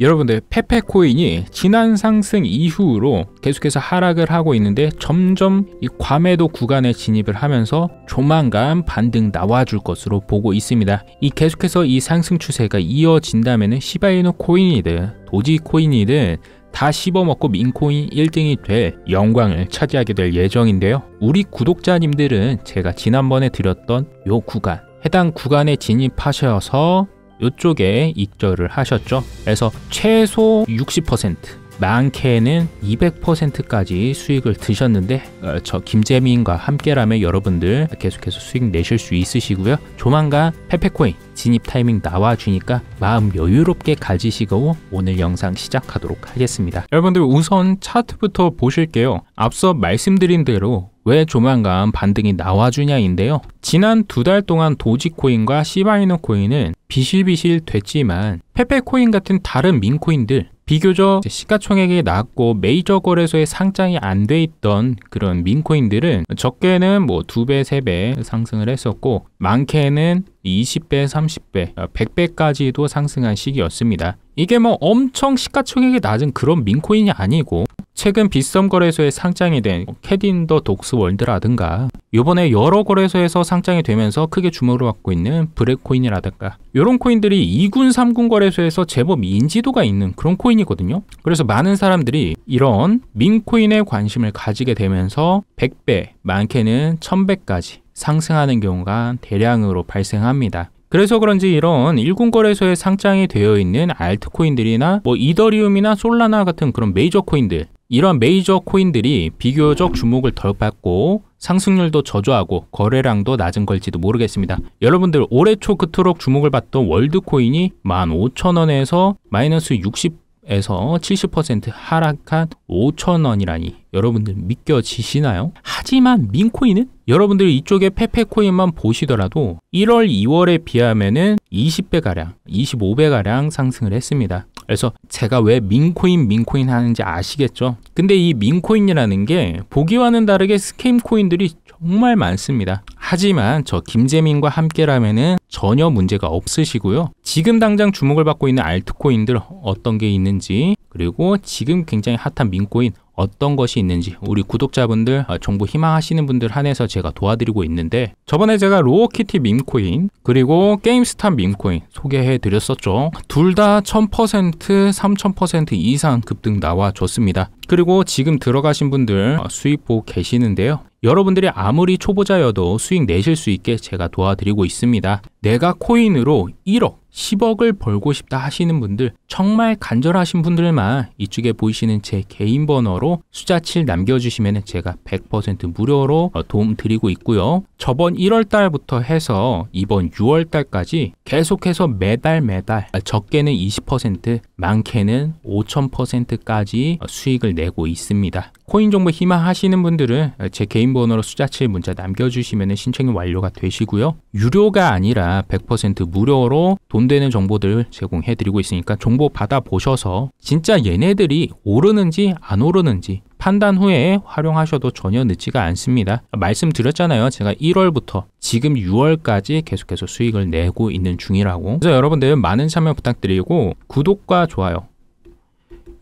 여러분들 페페코인이 지난 상승 이후로 계속해서 하락을 하고 있는데 점점 이 과매도 구간에 진입을 하면서 조만간 반등 나와줄 것으로 보고 있습니다. 이 계속해서 이 상승 추세가 이어진다면 시바이노 코인이든 도지코인이든 다 씹어먹고 민코인 1등이 될 영광을 차지하게 될 예정인데요. 우리 구독자님들은 제가 지난번에 드렸던 요 구간 해당 구간에 진입하셔서 이쪽에 익절을 하셨죠. 그래서 최소 60% 많게는 200%까지 수익을 드셨는데 어, 저 김재민과 함께라면 여러분들 계속해서 수익 내실 수 있으시고요. 조만간 페페코인 진입 타이밍 나와주니까 마음 여유롭게 가지시고 오늘 영상 시작하도록 하겠습니다. 여러분들 우선 차트부터 보실게요. 앞서 말씀드린 대로 왜 조만간 반등이 나와주냐인데요. 지난 두 달 동안 도지코인과 시바이노 코인은 비실비실 됐지만 페페코인 같은 다른 민코인들 비교적 시가총액이 낮고 메이저 거래소에 상장이 안 돼 있던 그런 민코인들은 적게는 뭐 두배세 배 상승을 했었고 많게는 20배, 30배, 100배까지도 상승한 시기였습니다. 이게 뭐 엄청 시가총액이 낮은 그런 민코인이 아니고 최근 빗썸 거래소에 상장이 된 캐딘더 독스월드라든가 요번에 여러 거래소에서 상장이 되면서 크게 주목을 받고 있는 브렉코인이라든가 요런 코인들이 2군, 3군 거래소에서 제법 인지도가 있는 그런 코인이거든요 그래서 많은 사람들이 이런 민코인에 관심을 가지게 되면서 100배, 많게는 1000배까지 상승하는 경우가 대량으로 발생합니다 그래서 그런지 이런 일군 거래소에 상장이 되어 있는 알트코인들이나 뭐 이더리움이나 솔라나 같은 그런 메이저 코인들 이런 메이저 코인들이 비교적 주목을 덜 받고 상승률도 저조하고 거래량도 낮은 걸지도 모르겠습니다. 여러분들 올해 초 그토록 주목을 받던 월드코인이 15,000원에서 마이너스 60에서 70% 하락한 5,000원이라니 여러분들 믿겨지시나요? 하지만 민코인은 여러분들이 이쪽에 페페코인만 보시더라도 1월, 2월에 비하면은 20배가량, 25배가량 상승을 했습니다. 그래서 제가 왜 민코인 민코인 하는지 아시겠죠? 근데 이 민코인이라는 게 보기와는 다르게 스캠 코인들이 정말 많습니다. 하지만 저 김재민과 함께라면은 전혀 문제가 없으시고요. 지금 당장 주목을 받고 있는 알트코인들 어떤 게 있는지 그리고 지금 굉장히 핫한 민코인 어떤 것이 있는지 우리 구독자분들 아, 정보 희망하시는 분들 한해서 제가 도와드리고 있는데 저번에 제가 로어키티 민코인 그리고 게임스타 민코인 소개해 드렸었죠 둘 다 1000% 3000% 이상 급등 나와 줬습니다 그리고 지금 들어가신 분들 아, 수익 보고 계시는데요 여러분들이 아무리 초보자여도 수익 내실 수 있게 제가 도와드리고 있습니다 내가 코인으로 1억 10억을 벌고 싶다 하시는 분들 정말 간절하신 분들만 이쪽에 보이시는 제 개인 번호로 숫자 7 남겨주시면 제가 100% 무료로 어, 도움 드리고 있고요. 저번 1월 달부터 해서 이번 6월 달까지 계속해서 매달 매달 적게는 20% 많게는 5000%까지 어, 수익을 내고 있습니다. 코인 정보 희망하시는 분들은 어, 제 개인 번호로 숫자 7 문자 남겨주시면 신청이 완료가 되시고요. 유료가 아니라 100% 무료로 돈 되는 정보들 제공해드리고 있으니까 정보 정보 받아보셔서 진짜 얘네들이 오르는지 안 오르는지 판단 후에 활용하셔도 전혀 늦지가 않습니다. 말씀드렸잖아요. 제가 1월부터 지금 6월까지 계속해서 수익을 내고 있는 중이라고. 그래서 여러분들 많은 참여 부탁드리고 구독과 좋아요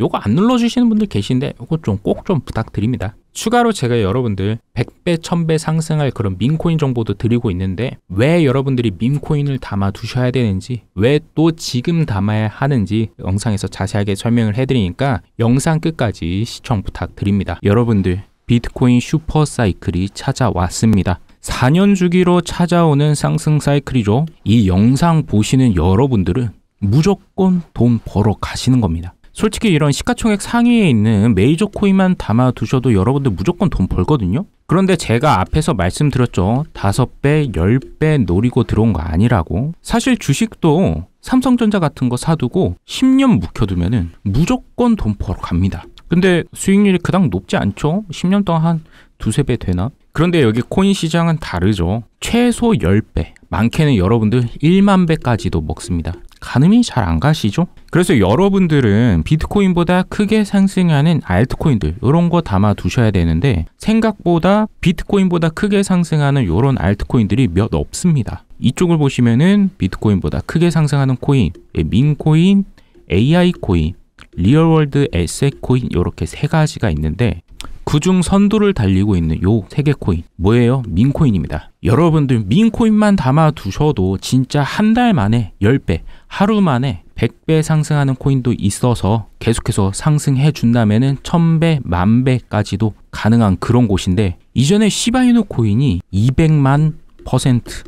요거 안 눌러주시는 분들 계신데 요거 좀 꼭좀 좀 부탁드립니다. 추가로 제가 여러분들 100배, 1000배 상승할 그런 민코인 정보도 드리고 있는데 왜 여러분들이 민코인을 담아 두셔야 되는지 왜 또 지금 담아야 하는지 영상에서 자세하게 설명을 해드리니까 영상 끝까지 시청 부탁드립니다. 여러분들 비트코인 슈퍼 사이클이 찾아왔습니다. 4년 주기로 찾아오는 상승 사이클이죠. 이 영상 보시는 여러분들은 무조건 돈 벌어 가시는 겁니다. 솔직히 이런 시가총액 상위에 있는 메이저 코인만 담아 두셔도 여러분들 무조건 돈 벌거든요. 그런데 제가 앞에서 말씀드렸죠. 5배, 10배 노리고 들어온 거 아니라고. 사실 주식도 삼성전자 같은 거 사두고 10년 묵혀두면 무조건 돈 벌어 갑니다. 근데 수익률이 그닥 높지 않죠? 10년 동안 한 두세 배 되나? 그런데 여기 코인 시장은 다르죠. 최소 10배, 많게는 여러분들 1만 배까지도 먹습니다. 가늠이 잘 안 가시죠? 그래서 여러분들은 비트코인보다 크게 상승하는 알트코인들 이런 거 담아 두셔야 되는데 생각보다 비트코인보다 크게 상승하는 이런 알트코인들이 몇 없습니다. 이쪽을 보시면은 비트코인보다 크게 상승하는 코인, 예, 민코인, AI 코인, 리얼월드 에셋 코인 이렇게 세 가지가 있는데 그중 선두를 달리고 있는 요세개 코인 뭐예요? 민코인입니다. 여러분들 민코인만 담아 두셔도 진짜 한 달 만에 10배, 하루 만에 100배 상승하는 코인도 있어서 계속해서 상승해 준다면은 1000배, 만배까지도 가능한 그런 곳인데 이전에 시바이누 코인이 200만 퍼센트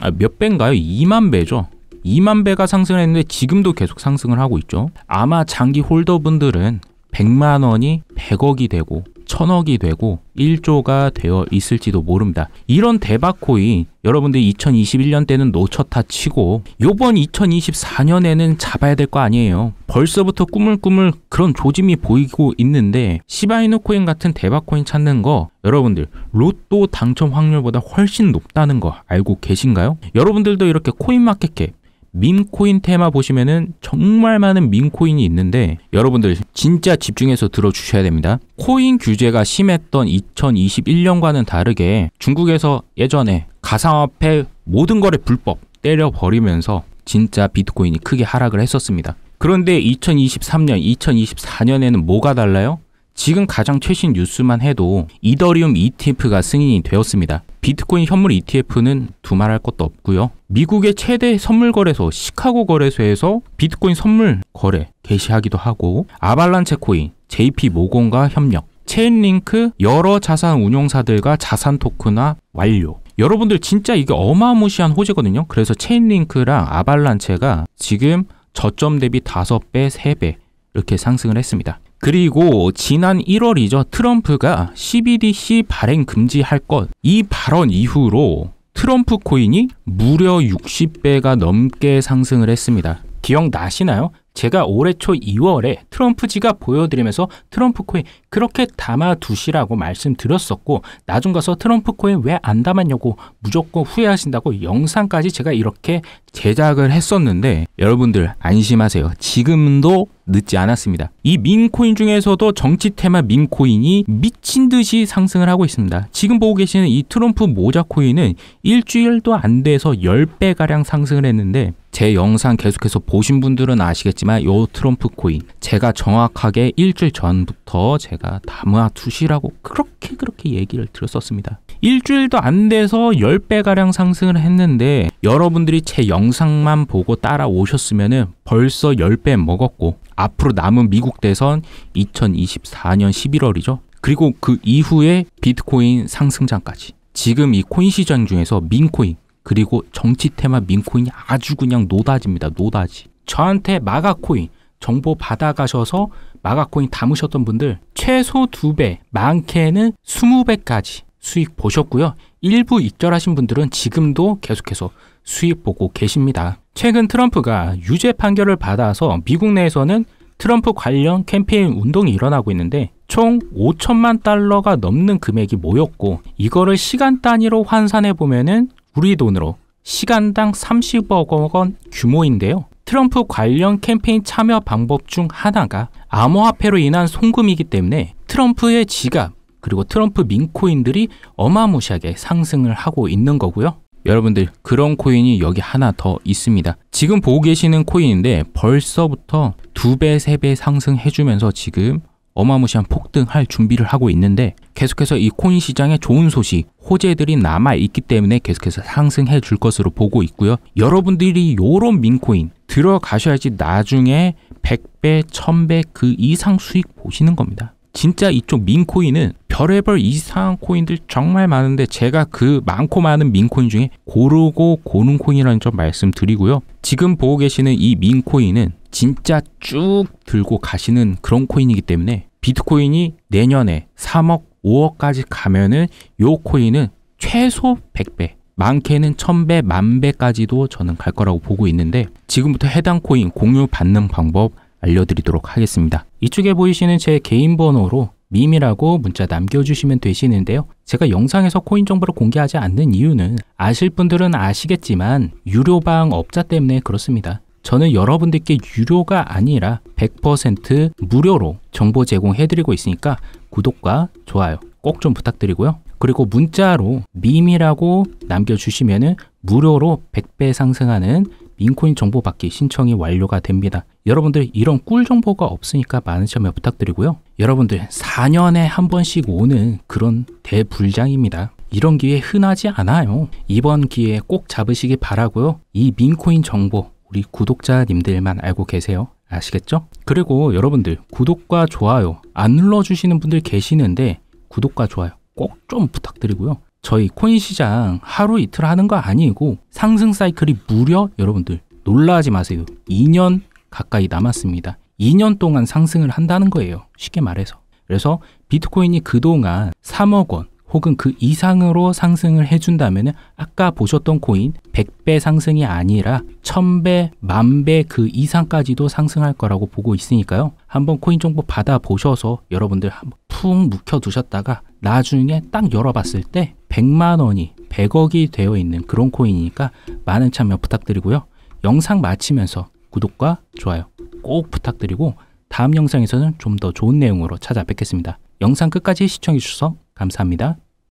아, 몇 배인가요? 2만 배죠. 2만 배가 상승했는데 지금도 계속 상승을 하고 있죠. 아마 장기 홀더분들은 100만 원이 100억이 되고 천억이 되고 1조가 되어 있을지도 모릅니다. 이런 대박코인 여러분들 2021년 때는 놓쳤다 치고 요번 2024년에는 잡아야 될 거 아니에요. 벌써부터 꾸물꾸물 그런 조짐이 보이고 있는데 시바이누 코인 같은 대박 코인 찾는 거 여러분들 로또 당첨 확률보다 훨씬 높다는 거 알고 계신가요? 여러분들도 이렇게 코인마켓캡 민코인 테마 보시면은 정말 많은 민코인이 있는데 여러분들 진짜 집중해서 들어주셔야 됩니다. 코인 규제가 심했던 2021년과는 다르게 중국에서 예전에 가상화폐 모든 거래 불법 때려버리면서 진짜 비트코인이 크게 하락을 했었습니다. 그런데 2023년, 2024년에는 뭐가 달라요? 지금 가장 최신 뉴스만 해도 이더리움 ETF가 승인이 되었습니다. 비트코인 현물 ETF는 두말할 것도 없고요. 미국의 최대 선물 거래소 시카고 거래소에서 비트코인 선물 거래 개시하기도 하고 아발란체 코인, JP 모건과 협력, 체인링크 여러 자산 운용사들과 자산 토크나 완료. 여러분들 진짜 이게 어마무시한 호재거든요. 그래서 체인링크랑 아발란체가 지금 저점 대비 5배, 3배 이렇게 상승을 했습니다. 그리고 지난 1월이죠. 트럼프가 CBDC 발행 금지할 것 이 발언 이후로 트럼프 코인이 무려 60배가 넘게 상승을 했습니다. 기억나시나요? 제가 올해 초 2월에 트럼프지가 보여드리면서 트럼프 코인 그렇게 담아두시라고 말씀드렸었고 나중 가서 트럼프 코인왜 안 담았냐고 무조건 후회하신다고 영상까지 제가 이렇게 제작을 했었는데 여러분들 안심하세요. 지금도 늦지 않았습니다. 이 민코인 중에서도 정치 테마 민코인이 미친 듯이 상승을 하고 있습니다. 지금 보고 계시는 이 트럼프 모자 코인은 일주일도 안 돼서 10배가량 상승을 했는데 제 영상 계속해서 보신 분들은 아시겠지만 요 트럼프 코인 제가 정확하게 일주일 전부터 제가 제가 담아 두시라고 그렇게 그렇게 얘기를 들었었습니다 일주일도 안 돼서 10배가량 상승을 했는데 여러분들이 제 영상만 보고 따라오셨으면 벌써 10배 먹었고 앞으로 남은 미국 대선 2024년 11월이죠. 그리고 그 이후에 비트코인 상승장까지 지금 이 코인 시장 중에서 민코인 그리고 정치 테마 민코인이 아주 그냥 노다지입니다. 노다지. 저한테 마가코인 정보 받아가셔서 마가코인 담으셨던 분들 최소 2배, 많게는 20배까지 수익 보셨고요. 일부 익절하신 분들은 지금도 계속해서 수익 보고 계십니다. 최근 트럼프가 유죄 판결을 받아서 미국 내에서는 트럼프 관련 캠페인 운동이 일어나고 있는데 총 5천만 달러가 넘는 금액이 모였고 이거를 시간 단위로 환산해 보면은 우리 돈으로 시간당 30억 원 규모인데요. 트럼프 관련 캠페인 참여 방법 중 하나가 암호화폐로 인한 송금이기 때문에 트럼프의 지갑 그리고 트럼프 민코인들이 어마무시하게 상승을 하고 있는 거고요. 여러분들 그런 코인이 여기 하나 더 있습니다. 지금 보고 계시는 코인인데 벌써부터 두 배, 세 배 상승해주면서 지금 어마무시한 폭등할 준비를 하고 있는데 계속해서 이 코인 시장에 좋은 소식, 호재들이 남아있기 때문에 계속해서 상승해 줄 것으로 보고 있고요. 여러분들이 요런 민코인, 들어가셔야지 나중에 100배, 1000배 그 이상 수익 보시는 겁니다. 진짜 이쪽 민코인은 별의별 이상한 코인들 정말 많은데 제가 그 많고 많은 민코인 중에 고르고 고는 코인이라는 점 말씀드리고요. 지금 보고 계시는 이 민코인은 진짜 쭉 들고 가시는 그런 코인이기 때문에 비트코인이 내년에 3억, 5억까지 가면은 요 코인은 최소 100배, 많게는 1 0 0 0배 만배까지도 저는 갈 거라고 보고 있는데 지금부터 해당 코인 공유 받는 방법 알려드리도록 하겠습니다. 이쪽에 보이시는 제 개인 번호로 미미라고 문자 남겨주시면 되시는데요. 제가 영상에서 코인 정보를 공개하지 않는 이유는 아실 분들은 아시겠지만 유료방 업자 때문에 그렇습니다. 저는 여러분들께 유료가 아니라 100% 무료로 정보 제공해드리고 있으니까 구독과 좋아요 꼭 좀 부탁드리고요. 그리고 문자로 밈이라고 남겨주시면 무료로 100배 상승하는 민코인 정보 받기 신청이 완료가 됩니다. 여러분들 이런 꿀 정보가 없으니까 많은 참여 부탁드리고요. 여러분들 4년에 한 번씩 오는 그런 대불장입니다. 이런 기회 흔하지 않아요. 이번 기회에 꼭 잡으시기 바라고요. 이 민코인 정보 우리 구독자님들만 알고 계세요. 아시겠죠? 그리고 여러분들 구독과 좋아요 안 눌러주시는 분들 계시는데 구독과 좋아요 꼭좀 부탁드리고요. 저희 코인 시장 하루 이틀 하는 거 아니고 상승 사이클이 무려 여러분들 놀라지 마세요. 2년 가까이 남았습니다. 2년 동안 상승을 한다는 거예요. 쉽게 말해서. 그래서 비트코인이 그동안 3억 원 혹은 그 이상으로 상승을 해준다면 아까 보셨던 코인 100배 상승이 아니라 1000배, 만배그 이상까지도 상승할 거라고 보고 있으니까요. 한번 코인 정보 받아보셔서 여러분들 한번 푹 묵혀두셨다가 나중에 딱 열어봤을 때 100만 원이 100억이 되어 있는 그런 코인이니까 많은 참여 부탁드리고요. 영상 마치면서 구독과 좋아요 꼭 부탁드리고 다음 영상에서는 좀 더 좋은 내용으로 찾아뵙겠습니다. 영상 끝까지 시청해주셔서 감사합니다.